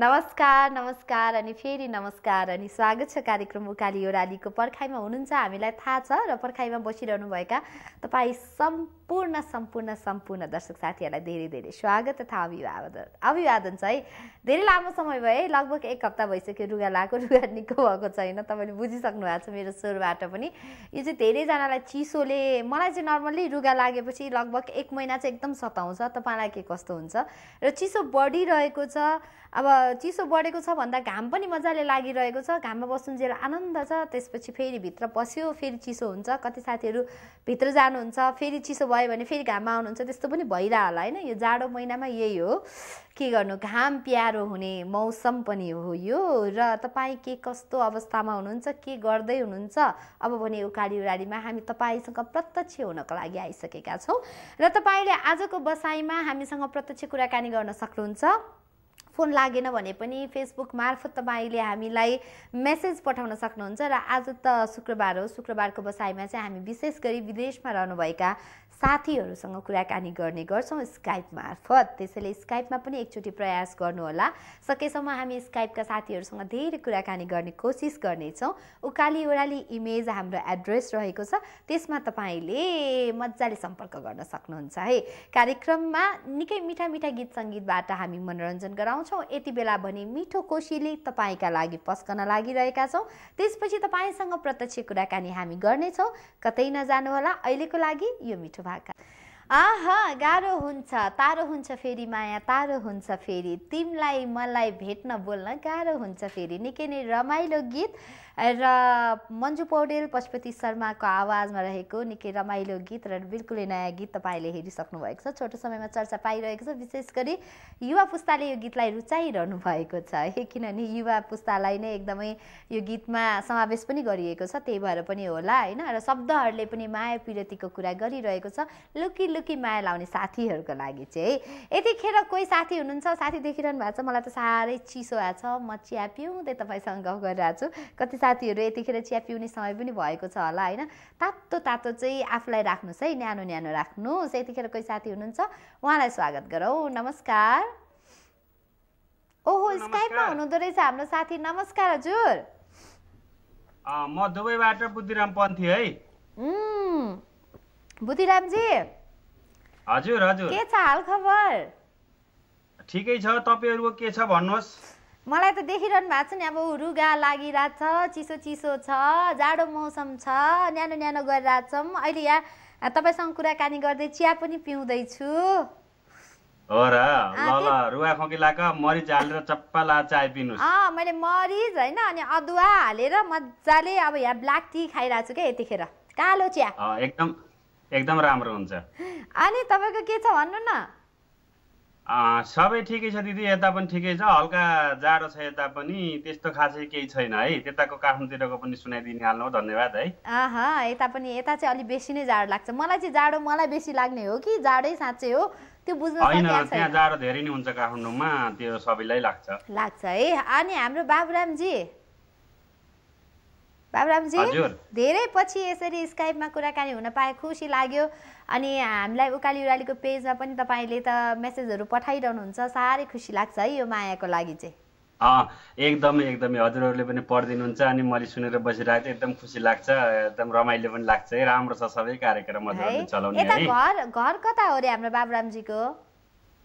नमस्कार नमस्कार अनि फेरि नमस्कार अनि स्वागत छ कार्यक्रम उकाली ओरालीको पर्खाइमा हुनुहुन्छ हामीलाई थाहा छ र पर्खाइमा बसिरहनुभएका तपाईँ सम् सम्पूर्ण सम्पूर्ण सम्पूर्ण दर्शक साथीहरूलाई धेरै धेरै स्वागत तथा अभिवादन अभिवादन छ है धेरै लामो समय भयो है लगभग एक हप्ता भइसक्यो रुगा लगाएको रुगा निको भएको छैन तपाईँले बुझिसक्नु भएको छ मेरो स्वरबाट पनि यो चाहिँ धेरैजनालाई चिसोले मलाई चाहिँ नर्मल्ली रुगा लागेपछि लगभग एक महिना चाहिँ एकदम सताउँछ तपाईँलाई के कस्तो हुन्छ र चिसो बढिरहेको छ अब चिसो बढेको छ भन्दा घाम पनि मजाले लागिरहेको छ घाममा बस्नुजेल आनन्द छ त्यसपछि फेरि भित्र पस्यो फेरि चिसो हुन्छ कति साथीहरू भित्र जानुहुन्छ फेरि चिसो भयो भयो भने फेरि घाममा आउनुहुन्छ त्यस्तो पनि भइरह होला होइन यो जाडो महिनामा यही हो के गर्नु घाम प्यारो हुने मौसम पनि हो यो र तपाईँ के कस्तो अवस्थामा हुनुहुन्छ के गर्दै हुनुहुन्छ अब भने उकाली उरालीमा हामी तपाईँसँग प्रत्यक्ष हुनको लागि आइसकेका छौँ र तपाईँले आजको बसाइमा हामीसँग प्रत्यक्ष कुराकानी गर्न सक्नुहुन्छ फोन लागेन भने पनि फेसबुक मार्फत तपाईँले हामीलाई मेसेज पठाउन सक्नुहुन्छ र आज त शुक्रबार हो शुक्रबारको बसाइमा चाहिँ हामी विशेष गरी विदेशमा रहनुभएका साथीहरूसँग कुराकानी गर्ने गर्छौँ स्काइप मार्फत त्यसैले स्काइपमा पनि एकचोटि प्रयास गर्नुहोला सकेसम्म हामी स्काइपका साथीहरूसँग धेरै कुराकानी गर्ने कोसिस गर्नेछौँ उकाली ओह्राली इमेज हाम्रो एड्रेस रहेको छ त्यसमा तपाईँले मजाले सम्पर्क गर्न सक्नुहुन्छ है कार्यक्रममा निकै मिठा मिठा गीत सङ्गीतबाट हामी मनोरञ्जन गराउँ आउँछौँ यति बेला भने मिठो कोशीले तपाईँका लागि पस्कन लागिरहेका छौँ त्यसपछि तपाईँसँग प्रत्यक्ष कुराकानी हामी गर्नेछौँ कतै नजानुहोला अहिलेको लागि यो मिठो भाका आहा गाह्रो हुन्छ तारो हुन्छ फेरि माया तारो हुन्छ फेरि तिमलाई मलाई भेट्न बोल्न गाह्रो हुन्छ फेरि निकै नै रमाइलो गीत र मन्जु पौडेल पशुपति शर्माको आवाजमा रहेको निकै रमाइलो गीत र बिल्कुलै नयाँ गीत तपाईँले हेरिसक्नु भएको छ छोटो समयमा चर्चा पाइरहेको छ विशेष गरी युवा पुस्ताले यो गीतलाई रुचाइरहनु भएको छ किनभने युवा पुस्तालाई नै एकदमै यो गीतमा समावेश पनि गरिएको छ त्यही भएर पनि होला होइन र शब्दहरूले पनि माया पिरतीको कुरा गरिरहेको छ लुकी लुकी कि माया लाउने साथीहरूको लागि चाहिँ यतिखेर कोही साथी हुनुहुन्छ साथी देखिरहनु भएको छ मलाई त साह्रै चिसो आएको छ म चिया पिउँदै तपाईँसँग गफ गरिरहेको छु कति साथीहरू यतिखेर चिया पिउने समय पनि भएको छ होला होइन तातो तातो चाहिँ आफूलाई राख्नुहोस् है न्यानो न्यानो राख्नुहोस् यतिखेर कोही साथी हुनुहुन्छ उहाँलाई स्वागत गरौँ नमस्कार ओहो स्काइपमा हुनुहुँदो रहेछ हाम्रो साथी नमस्कार हजुर म दुबईबाट बुद्धिराम पन्थी है बुद्धिरामजी हजुर हजुर के छ हाल खबर ठिकै छ तपाईँहरूको के छ भन्नुहोस् मलाई त देखिरहनु भएको छ नि अब रुगा छ चिसो चिसो छ जाडो मौसम छ न्यानो न्यानो छौँ अहिले यहाँ तपाईँसँग कुराकानी गर्दै चिया पनि पिउँदैछु हो र ल रुवा खोकी मरिच हालेर चप्पा ला चाय पिनु मैले मरिच होइन अनि अदुवा हालेर मजाले अब यहाँ ब्ल्याक टी खाइरहेको छु क्या यतिखेर कालो चिया एकदम एकदम राम्रो हुन्छ अनि तपाईँको के छ भन्नु न सबै ठिकै छ दिदी यता पनि ठिकै छ हल्का जाडो छ यता पनि त्यस्तो खासै केही छैन है त्यताको काठमाडौँतिरको पनि सुनाइदिनु हाल्नु धन्यवाद है यता पनि यता चाहिँ अलिक बेसी नै जाडो लाग्छ मलाई चाहिँ जाडो मलाई बेसी लाग्ने हो कि जाडै साँच्चै हो त्यो बुझ्नु होइन त्यहाँ जाडो धेरै नै हुन्छ काठमाडौँमा त्यो सबैलाई लाग्छ लाग्छ है अनि हाम्रो बाबुरामजी बाबुरामजी धेरै पछि यसरी स्काइपमा कुराकानी हुन पाए खुसी लाग्यो अनि हामीलाई उकाली उरालीको पेजमा पनि तपाईँले त मेसेजहरू पठाइरहनुहुन्छ साह्रै खुसी लाग्छ है यो मायाको लागि चाहिँ एकदमै एकदमै हजुरहरूले पनि पढिदिनुहुन्छ अनि मैले सुनेर बसिरहेको थिएँ एकदम खुसी लाग्छ एकदम रमाइलो पनि लाग्छ है राम्रो छ सबै कार्यक्रम घर घर कता हो अरे हाम्रो बाबुरामजीको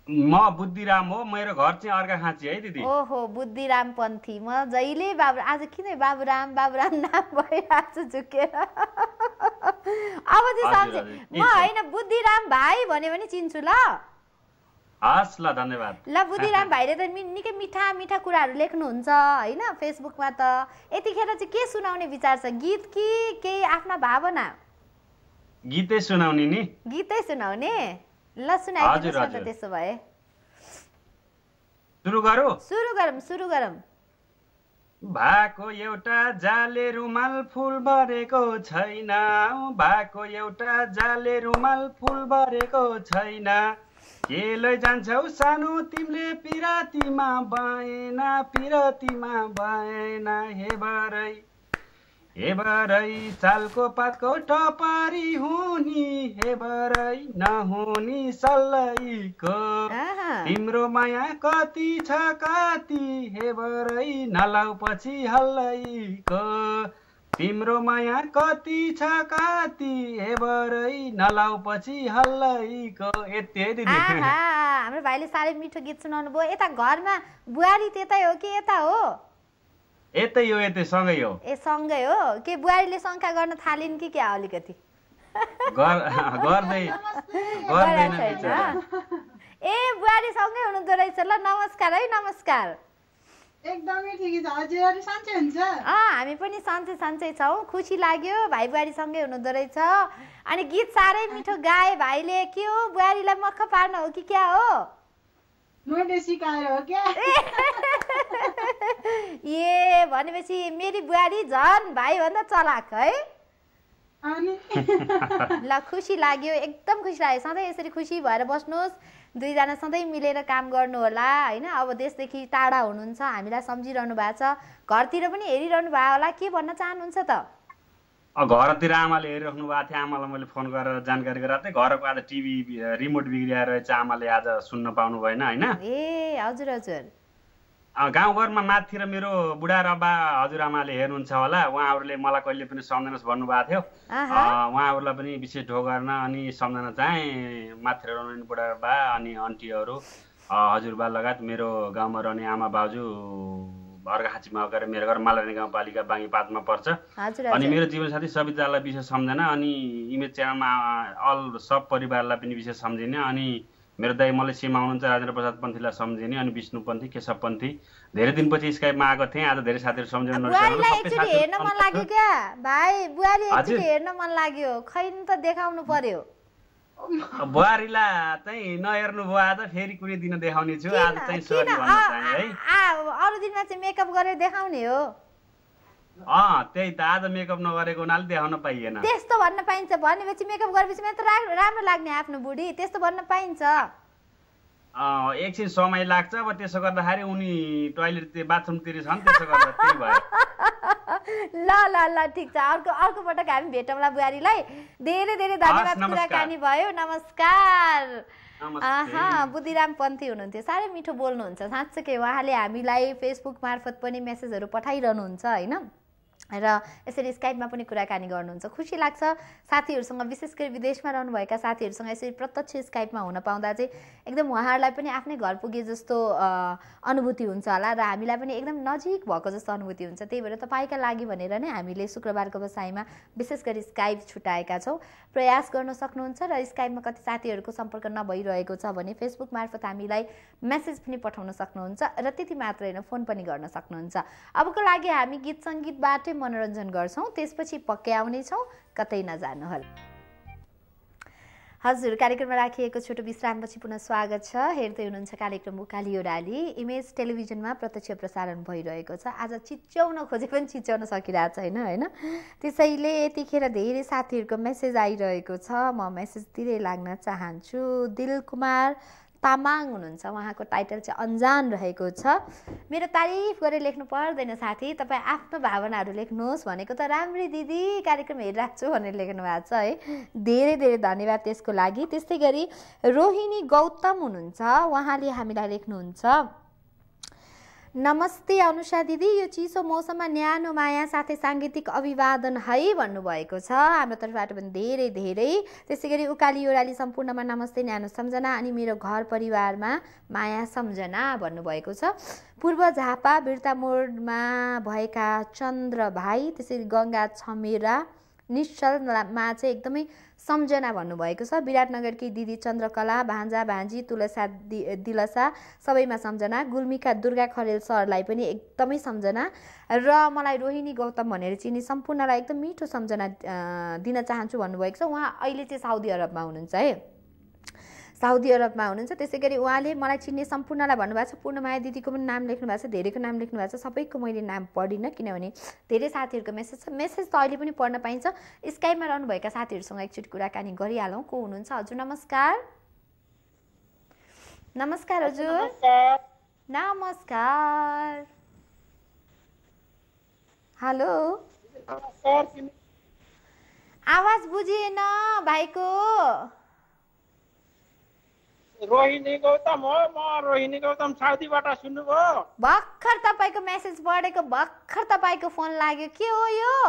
म बुद्धिराम हो मेरो घर चाहिँ अर्का खाँची है दिदी ओहो बुद्धिराम पन्थी म जहिले बाबु आज किन बाबुराम बाबुराम नाम भइरहेको छु झुकेर अब चाहिँ सम्झे म होइन बुद्धिराम भाइ भन्यो भने चिन्छु ल हस् ल धन्यवाद ल बुद्धिराम भाइले त निकै मिठा मिठा कुराहरू लेख्नुहुन्छ होइन फेसबुकमा त यतिखेर चाहिँ के सुनाउने विचार छ गीत कि केही आफ्ना भावना गीतै सुनाउने नि गीतै सुनाउने ल सुनाइदिनुहोस् न त त्यसो भए सुरु गरौँ सुरु गरौँ सुरु गरौँ भएको एउटा जाले रुमाल फुल भरेको छैन भएको एउटा जाले रुमाल फुल भरेको छैन के लै जान्छौ सानो तिमीले पिरातीमा भएन पिरातीमा भएन हे भरै हेबरै चालको पातको टपारी हुने भरै नहुने सल्लैको तिम्रो माया कति छ कति हेबरै नलाउ पछि हल्लैको तिम्रो माया कति छ कति हेबरै नलाउ पछि हल्लैको यति हाम्रो भाइले साह्रै मिठो गीत सुनाउनु भयो यता घरमा बुहारी त्यतै हो कि यता हो यतै हो यतै सँगै हो ए सँगै हो के बुहारीले शङ्का गर्न थालिन् कि क्या अलिकति ए बुहारी सँगै हुनुहुँदो रहेछ ल नमस्कार है नमस्कार एकदमै ठिकै छ हुन्छ हामी पनि सन्चै सन्चै छौँ खुसी लाग्यो भाइ बुहारीसँगै हुनुहुँदो रहेछ अनि गीत साह्रै मिठो गाए भाइले के हो बुहारीलाई मख पार्न हो कि क्या हो हो ए भनेपछि मेरी बुहारी झन् भाइभन्दा चलाक है ल खुसी लाग्यो एकदम खुसी लाग्यो सधैँ यसरी खुसी भएर बस्नुहोस् दुईजना सधैँ मिलेर काम गर्नु होला होइन अब देशदेखि टाढा हुनुहुन्छ हामीलाई सम्झिरहनु भएको छ घरतिर पनि हेरिरहनु भयो होला के भन्न चाहनुहुन्छ त घरतिर आमाले हेरिराख्नु भएको थियो आमालाई मैले फोन गरेर जानकारी गराएको थिएँ घरको आज टिभी रिमोट बिग्रिएर रहेछ आमाले आज सुन्न पाउनु भएन होइन ए हजुर हजुर गाउँघरमा माथितिर मेरो बुढा र बा हजुरआमाले हेर्नुहुन्छ होला उहाँहरूले मलाई कहिले पनि सम्झनुहोस् भन्नुभएको थियो उहाँहरूलाई पनि विशेष ढो गर्न अनि सम्झना चाहेँ माथितिर रहनु बुढा र बा अनि अन्टीहरू हजुरबा लगायत मेरो गाउँमा रहने आमा बाजु अर्घाँचीमा गएर मेरो घर मालानी गाउँपालिका बाँकी पर्छ अनि मेरो जीवनसाथी सवितालाई विशेष सम्झना अनि इमेज च्यानलमा अल सब परिवारलाई पनि विशेष सम्झिने अनि मेरो दाई मलेसियामा हुनुहुन्छ राजेन्द्र प्रसाद पन्थीलाई सम्झिने अनि विष्णुपन्थी केशवपन्थी धेरै दिनपछि स्काइपमा आएको थिएँ आज धेरै साथीहरू सम्झिन हेर्न मन लाग्यो क्या भाइ बुहारी हेर्न मन लाग्यो खै त देखाउनु पर्यो बुहारीलाई चाहिँ नहेर्नु भयो आज फेरि कुनै दिन देखाउने छु आज चाहिँ अरू दिनमा चाहिँ मेकअप गरेर देखाउने हो अँ त्यही त आज मेकअप नगरेको हुनाले देखाउन पाइएन त्यस्तो भन्न पाइन्छ भनेपछि मेकअप गरेपछि त राम्रो लाग्ने आफ्नो बुढी त्यस्तो भन्न पाइन्छ एकछिन समय लाग्छ अब त्यसो गर्दाखेरि उनी टोइलेट बाथरुमतिर छन् त्यसो गर्दा त्यही भयो ल ल ल ठिक छ अर्को अर्को पटक हामी भेटौँला बुहारीलाई धेरै धेरै धन्यवाद कुराकानी भयो नमस्कार बुद्धिराम पन्थी हुनुहुन्थ्यो साह्रै मिठो बोल्नुहुन्छ साँच्चै उहाँले हामीलाई फेसबुक मार्फत पनि मेसेजहरू पठाइरहनुहुन्छ होइन र यसरी स्काइपमा पनि कुराकानी गर्नुहुन्छ खुसी लाग्छ साथीहरूसँग विशेष गरी विदेशमा रहनुभएका साथीहरूसँग यसरी प्रत्यक्ष स्काइपमा हुन पाउँदा चाहिँ एकदम उहाँहरूलाई पनि आफ्नै घर पुगे जस्तो अनुभूति हुन्छ होला र हामीलाई पनि एकदम नजिक भएको जस्तो अनुभूति हुन्छ त्यही भएर तपाईँका लागि भनेर नै हामीले शुक्रबारको बसाइमा विशेष गरी स्काइप छुट्याएका छौँ प्रयास गर्न सक्नुहुन्छ र स्काइपमा कति साथीहरूको सम्पर्क नभइरहेको छ भने फेसबुक मार्फत हामीलाई मेसेज पनि पठाउन सक्नुहुन्छ र त्यति मात्र होइन फोन पनि गर्न सक्नुहुन्छ अबको लागि हामी गीत सङ्गीतबाटै मनोरञ्जन गर्छौँ त्यसपछि पक्कै आउनेछौँ कतै नजानुहोला हजुर कार्यक्रममा राखिएको छोटो विश्रामपछि पुनः स्वागत छ हेर्दै हुनुहुन्छ कार्यक्रम उकाली ओराली इमेज टेलिभिजनमा प्रत्यक्ष प्रसारण भइरहेको छ आज चिच्याउन खोजे पनि चिच्याउन सकिरहेको छैन होइन त्यसैले यतिखेर धेरै साथीहरूको मेसेज आइरहेको छ म मेसेजतिरै लाग्न चाहन्छु दिल कुमार तामाङ हुनुहुन्छ उहाँको टाइटल चाहिँ अन्जान रहेको छ मेरो तारिफ गरेर लेख्नु पर्दैन साथी तपाईँ आफ्नो भावनाहरू लेख्नुहोस् भनेको त राम्री दिदी कार्यक्रम हेरिराख्छु भनेर लेख्नु भएको छ है धेरै धेरै धन्यवाद त्यसको लागि त्यस्तै गरी रोहिणी गौतम हुनुहुन्छ उहाँले हामीलाई लेख्नुहुन्छ नमस्ते अनुषा दिदी यो चिसो मौसममा न्यानो माया साथै साङ्गीतिक अभिवादन है भन्नुभएको छ हाम्रो तर्फबाट पनि धेरै धेरै त्यसै गरी उकाली ओराली सम्पूर्णमा नमस्ते न्यानो सम्झना अनि मेरो घर परिवारमा माया सम्झना भन्नुभएको छ पूर्व झापा बिर्ता मोडमा भएका चन्द्र भाइ त्यसै गरी गङ्गा छमेरा निश्चलमा चाहिँ एकदमै सम्झना भन्नुभएको छ विराटनगरकी दिदी चन्द्रकला भान्जा भान्जी तुलसा दि दिलसा सबैमा सम्झना गुल्मीका दुर्गा खरेल सरलाई पनि एकदमै सम्झना र मलाई रोहिणी गौतम भनेर चिनी सम्पूर्णलाई एकदम मिठो सम्झना दिन चाहन्छु भन्नुभएको छ उहाँ अहिले चाहिँ साउदी अरबमा हुनुहुन्छ है साउदी अरबमा हुनुहुन्छ त्यसै गरी उहाँले मलाई चिन्ने सम्पूर्णलाई भन्नुभएको छ पूर्णमाया दिदीको पनि नाम लेख्नु भएको छ धेरैको नाम लेख्नु भएको छ सबैको मैले नाम पढिनँ किनभने धेरै साथीहरूको मेसेज छ मेसेज त अहिले पनि पढ्न पाइन्छ स्काइमा रहनुभएका साथीहरूसँग एकचोटि कुराकानी गरिहालौँ को हुनुहुन्छ हजुर नमस्कार नमस्कार हजुर नमस्कार हेलो आवाज बुझिएन भाइको रोहिणी गौतम हो म रोहिणी गौतम साउदीबाट सुन्नुभयो भर्खर तपाईँको मेसेज पढेको भर्खर तपाईँको फोन लाग्यो के हो यो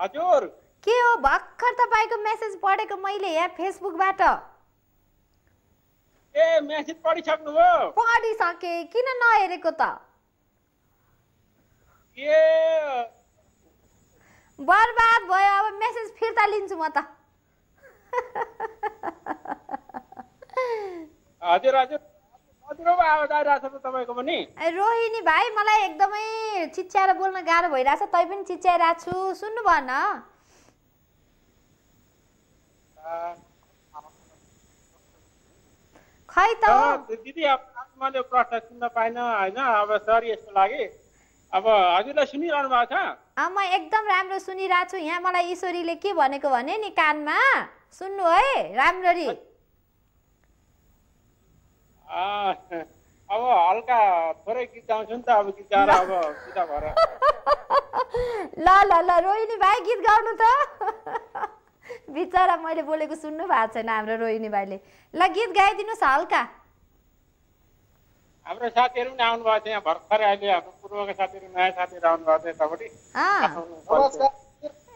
हजुर के हो भर्खर तपाईँको मेसेज पढेको मैले यहाँ फेसबुकबाट ए मेसेज पढिसक्नुभयो पढिसके किन नहेरेको त ए बर्बाद भयो अब मेसेज फिर्ता लिन्छु म त हजुर रोहिणी भाइ मलाई एकदमै चिच्याएर बोल्न गाह्रो भइरहेछ तै पनि चिच्याइरहेको छु सुन्नु भन खै त दिदी अब मैले प्रश्न सुन्न पाइनँ होइन अब सरी यसको लागि अब हजुरलाई सुनिरहनु भएको छ म एकदम राम्रो सुनिरहेको छु यहाँ मलाई ईश्वरीले के भनेको भने नि कानमा सुन्नु है राम्ररी अब हल्का थोरै गीत गाउँछु नि त अब गीत गाएर अब पूजा भएर ल ल ल रोहिणी भाइ गीत गाउनु त बिचरा मैले बोलेको सुन्नु भएको छैन हाम्रो रोहिणी भाइले ल गीत गाइदिनुहोस् हल्का हाम्रो साथीहरू पनि आउनु भएको छ यहाँ भर्खरै अहिले हाम्रो पूर्वका साथीहरू नयाँ साथीहरू आउनु भएको थियो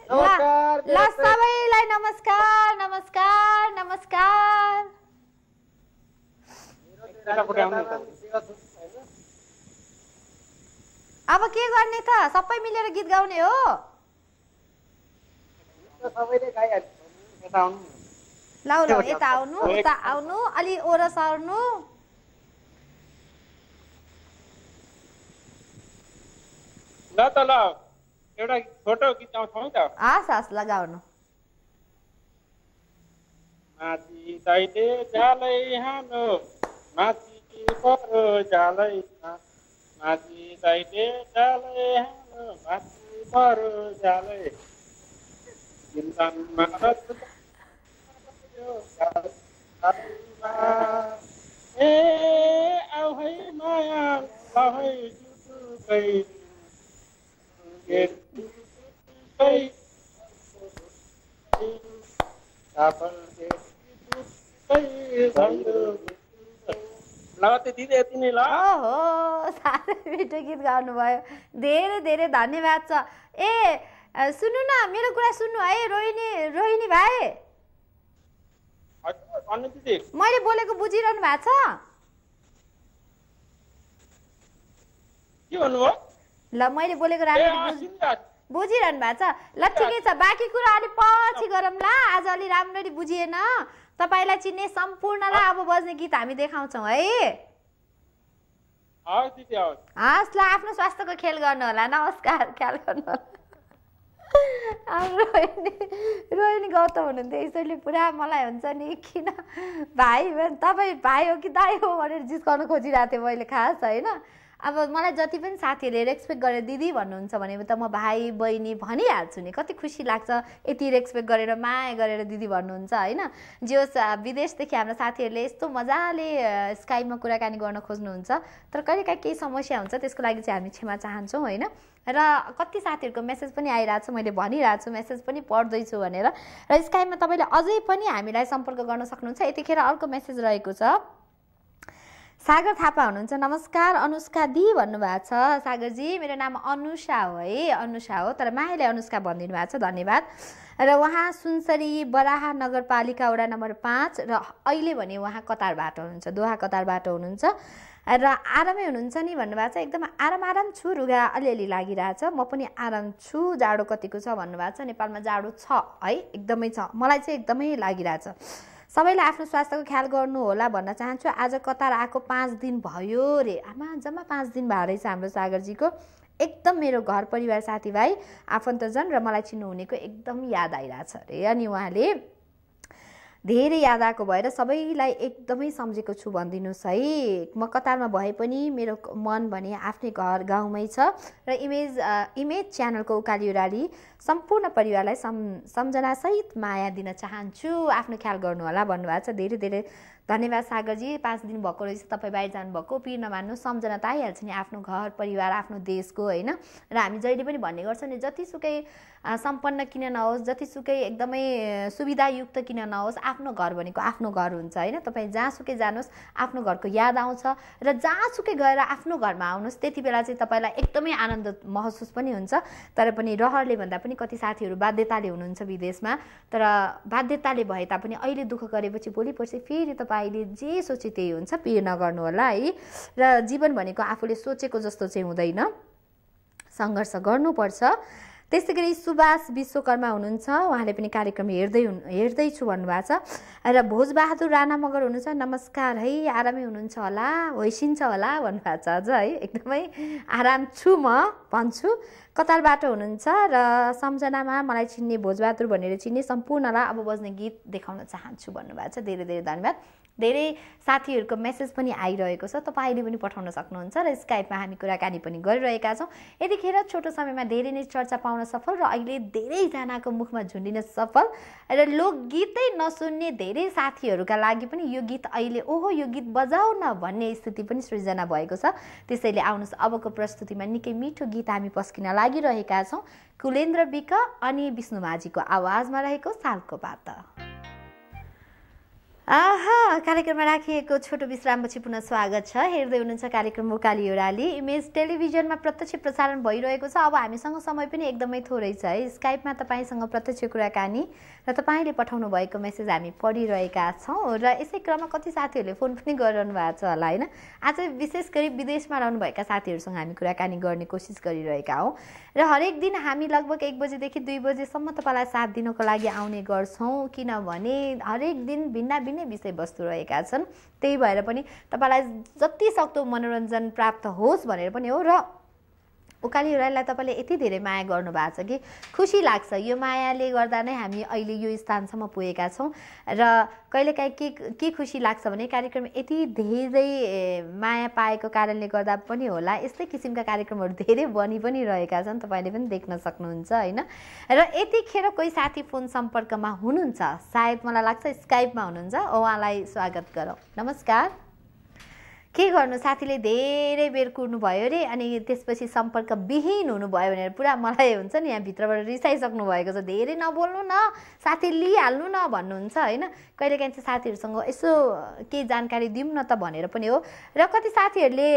यतापट्टि सबैलाई नमस्कार नमस्कार नमस्कार अब के गर्ने त सबै मिलेर गीत गाउने हो ल यता आउनु उता आउनु अलि ओरस आउनु ल त ल एउटा छोटो गीत आउँछौ नि त आस आस लगाउनु माथि तैले जालै हानो माथि कि परो जालै माथि तैले जालै हानो माथि परो जालै चिन्तनमा ए आउ है माया ल है जुटुकै मिठो गीत गाउनुभयो धेरै धेरै धन्यवाद छ ए सुन्नु न मेरो कुरा सुन्नु है रोहिणी रोहिणी भाइ मैले बोलेको बुझिरहनु भएको छ के भन्नुभयो ल मैले बोलेको राम्ररी बुझिरहनु भएको छ ल ठिकै छ बाँकी कुरा अलिक पछि गरौँ ल आज अलि राम्ररी बुझिएन तपाईँलाई चिन्ने सम्पूर्णलाई अब बज्ने गीत हामी देखाउँछौँ है हस् ल आफ्नो स्वास्थ्यको खेल गर्नु होला नमस्कार ख्याल गर्नु होला रोहिणी रोहिणी गौतम हुनुहुन्थ्यो यसैले पुरा मलाई हुन्छ नि किन भाइ तपाईँ भाइ हो कि दाई हो भनेर जिस्काउनु खोजिरहेको थिएँ मैले खास होइन अब मलाई जति पनि साथीहरूले रेस्पेक्ट गरेर दिदी भन्नुहुन्छ भने त म भाइ बहिनी भनिहाल्छु नि कति खुसी लाग्छ यति रेस्पेक्ट गरेर माया गरेर दिदी भन्नुहुन्छ होइन जो विदेशदेखि हाम्रो साथीहरूले यस्तो मजाले स्काइपमा कुराकानी गर्न खोज्नुहुन्छ तर कहिलेकाहीँ केही समस्या हुन्छ त्यसको लागि चाहिँ हामी क्षमा चाहन्छौँ होइन र कति साथीहरूको मेसेज पनि आइरहेको छ मैले भनिरहेको छु मेसेज पनि पढ्दैछु भनेर र स्काइपमा तपाईँले अझै पनि हामीलाई सम्पर्क गर्न सक्नुहुन्छ यतिखेर अर्को मेसेज रहेको छ सागर थापा हुनुहुन्छ नमस्कार अनुष्का दि भन्नुभएको छ सागरजी मेरो नाम अनुषा हो है अनुषा हो तर मायाले अनुष्का भनिदिनु भएको छ धन्यवाद र उहाँ सुनसरी बराह नगरपालिका वडा नम्बर पाँच र अहिले भने उहाँ कतारबाट हुनुहुन्छ दोहा कतारबाट हुनुहुन्छ र आरामै हुनुहुन्छ नि भन्नुभएको छ एकदम आराम आराम छु रुगा अलिअलि लागिरहेछ म पनि आराम छु जाडो कतिको छ भन्नुभएको छ नेपालमा जाडो छ है एकदमै छ मलाई चाहिँ एकदमै लागिरहेछ सबैले आफ्नो स्वास्थ्यको ख्याल गर्नु होला भन्न चाहन्छु आज कतार आएको पाँच दिन भयो रे आमा जम्मा पाँच दिन भएको रहेछ हाम्रो सागरजीको एकदम मेरो घर परिवार साथीभाइ आफन्तजन र मलाई चिन्नुहुनेको एकदम याद आइरहेछ अरे अनि उहाँले धेरै याद आएको भएर सबैलाई एकदमै सम्झेको छु भनिदिनुहोस् है म कतारमा भए पनि मेरो मन भने आफ्नै घर गाउँमै छ र इमेज इमेज च्यानलको उकाली उराली सम्पूर्ण परिवारलाई सम् सम्झनासहित माया दिन चाहन्छु आफ्नो ख्याल गर्नुहोला भन्नुभएको छ धेरै धेरै धन्यवाद सागरजी पाँच दिन भएको रहेछ तपाईँ बाहिर जानुभएको पिर नमान्नु सम्झना त आइहाल्छ नि आफ्नो घर परिवार आफ्नो देशको होइन र हामी जहिले पनि भन्ने गर्छौँ नि जतिसुकै सम्पन्न किन नहोस् जतिसुकै एकदमै सुविधायुक्त किन नहोस् आफ्नो घर भनेको आफ्नो घर हुन्छ होइन तपाईँ जहाँसुकै जानुहोस् आफ्नो घरको याद आउँछ र जहाँसुकै गएर आफ्नो घरमा आउनुहोस् त्यति बेला चाहिँ तपाईँलाई एकदमै आनन्द महसुस पनि हुन्छ तर पनि रहरले भन्दा पनि कति साथीहरू बाध्यताले हुनुहुन्छ विदेशमा तर बाध्यताले भए तापनि अहिले दुःख गरेपछि भोलि पर्सि फेरि तपाईँ तपाईँले जे सोचे त्यही हुन्छ पे नगर्नु होला है र जीवन भनेको आफूले सोचेको जस्तो चाहिँ हुँदैन सङ्घर्ष गर्नुपर्छ त्यस्तै गरी सुभाष विश्वकर्मा हुनुहुन्छ उहाँले पनि कार्यक्रम हेर्दै हुनु हेर्दैछु भन्नुभएको छ र भोजबहादुर राणा मगर हुनुहुन्छ नमस्कार है आरामै हुनुहुन्छ होला होइसिन्छ होला भन्नुभएको छ अझ है एकदमै आराम छु म भन्छु कतारबाट हुनुहुन्छ र सम्झनामा मलाई चिन्ने भोजबहादुर भनेर चिन्ने सम्पूर्णलाई अब बज्ने गीत देखाउन चाहन्छु भन्नुभएको छ धेरै धेरै धन्यवाद धेरै साथीहरूको मेसेज पनि आइरहेको छ तपाईँले पनि पठाउन सक्नुहुन्छ र स्काइपमा हामी कुराकानी पनि गरिरहेका छौँ यतिखेर छोटो समयमा धेरै नै चर्चा पाउन सफल र अहिले धेरैजनाको मुखमा झुन्डिन सफल र लोकगीतै नसुन्ने धेरै साथीहरूका लागि पनि यो गीत अहिले ओहो यो गीत बजाउ न भन्ने स्थिति पनि सृजना भएको छ त्यसैले आउनुहोस् अबको प्रस्तुतिमा निकै मिठो गीत हामी पस्किन लागिरहेका छौँ कुलेन्द्र बिक अनि विष्णु आवाजमा रहेको सालको बात कार्यक्रममा राखिएको छोटो विश्रामपछि पुनः स्वागत छ हेर्दै हुनुहुन्छ कार्यक्रम मोकाली ओराली इमेज टेलिभिजनमा प्रत्यक्ष प्रसारण भइरहेको छ अब हामीसँग समय पनि एकदमै थोरै छ है स्काइपमा तपाईँसँग प्रत्यक्ष कुराकानी र तपाईँले पठाउनु भएको मेसेज हामी पढिरहेका छौँ र यसै क्रममा कति साथीहरूले फोन पनि गरिरहनु भएको छ होला होइन आज विशेष गरी विदेशमा रहनुभएका साथीहरूसँग हामी कुराकानी गर्ने कोसिस गरिरहेका हौँ र हरेक दिन हामी लगभग एक बजीदेखि दुई बजीसम्म तपाईँलाई साथ दिनको लागि आउने गर्छौँ किनभने हरेक दिन भिन्ना भिन्न नै विषयवस्तु रहेका छन् त्यही भएर पनि तपाईँलाई जति सक्दो मनोरञ्जन प्राप्त होस् भनेर पनि हो र उकाली राईलाई तपाईँले यति धेरै माया गर्नुभएको छ कि खुसी लाग्छ यो मायाले गर्दा नै हामी अहिले यो स्थानसम्म पुगेका छौँ र कहिलेकाहीँ के के खुसी लाग्छ भने कार्यक्रम यति धेरै माया पाएको कारणले गर्दा पनि होला यस्तै किसिमका कार्यक्रमहरू धेरै बनि पनि रहेका छन् तपाईँले पनि देख्न सक्नुहुन्छ होइन र यतिखेर कोही साथी फोन सम्पर्कमा हुनुहुन्छ सायद मलाई लाग्छ स्काइपमा हुनुहुन्छ उहाँलाई स्वागत गरौँ नमस्कार के गर्नु साथीले धेरै बेर कुर्नु भयो अरे अनि त्यसपछि सम्पर्क विहीन हुनुभयो भनेर पुरा मलाई हुन्छ नि यहाँ भित्रबाट रिसाइसक्नु भएको छ धेरै नबोल्नु न साथी लिइहाल्नु न भन्नुहुन्छ होइन कहिलेकाहीँ चाहिँ साथीहरूसँग यसो केही जानकारी दिउँ न त भनेर पनि हो र कति साथीहरूले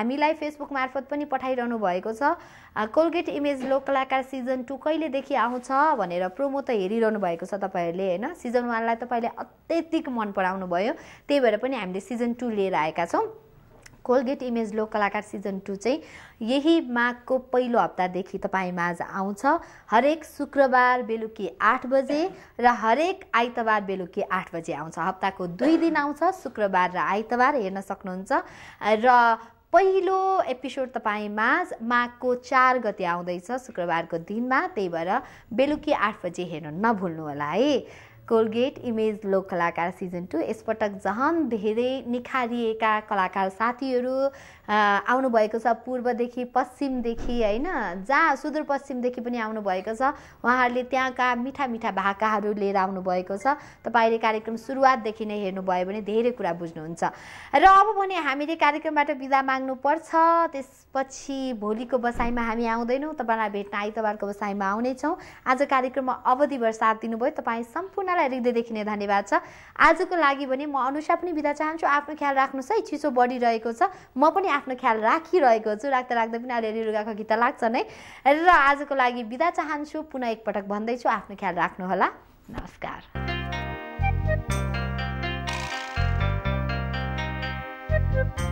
हामीलाई फेसबुक मार्फत पनि पठाइरहनु भएको छ कोलगेट इमेज लोकलाकार सिजन टू कहिलेदेखि आउँछ भनेर प्रोमो त हेरिरहनु भएको छ तपाईँहरूले होइन सिजन वानलाई तपाईँले अत्यधिक मन पराउनु भयो त्यही भएर पनि हामीले सिजन टू लिएर आएका छौँ कोलगेट इमेज लो कलाकार सिजन टू चाहिँ यही माघको पहिलो हप्तादेखि तपाईँ माझ आउँछ हरेक शुक्रबार बेलुकी आठ बजे र हरेक आइतबार बेलुकी आठ बजे आउँछ हप्ताको दुई दिन आउँछ शुक्रबार र आइतबार हेर्न सक्नुहुन्छ र पहिलो एपिसोड तपाईँ माझ माघको चार गते आउँदैछ शुक्रबारको दिनमा त्यही भएर बेलुकी आठ बजे हेर्न नभुल्नुहोला है कोलगेट इमेज लोक कलाकार सिजन टू यसपटक झन् धेरै निखारिएका कलाकार साथीहरू आउनुभएको छ पूर्वदेखि पश्चिमदेखि होइन जहाँ सुदूरपश्चिमदेखि पनि आउनुभएको छ उहाँहरूले त्यहाँका मिठा मिठा भाकाहरू लिएर आउनुभएको छ तपाईँले कार्यक्रम सुरुवातदेखि नै हेर्नुभयो भने धेरै कुरा बुझ्नुहुन्छ र अब भने हामीले कार्यक्रमबाट बिदा माग्नुपर्छ त्यस पछि भोलिको बसाइमा हामी आउँदैनौँ तपाईँलाई भेट्न आइतबारको बसाइमा आउनेछौँ आज कार्यक्रममा अवधिभर साथ दिनुभयो तपाईँ सम्पूर्णलाई हृदयदेखि नै धन्यवाद छ आजको लागि भने म अनुषा पनि बिदा चाहन्छु आफ्नो ख्याल राख्नुहोस् है चिसो बढिरहेको छ म पनि आफ्नो ख्याल राखिरहेको छु राख्दा राख्दै पनि अलिअलि रुगाको गीत लाग्छ नै र आजको लागि बिदा चाहन्छु पुनः एकपटक भन्दैछु आफ्नो ख्याल राख्नुहोला नमस्कार thank you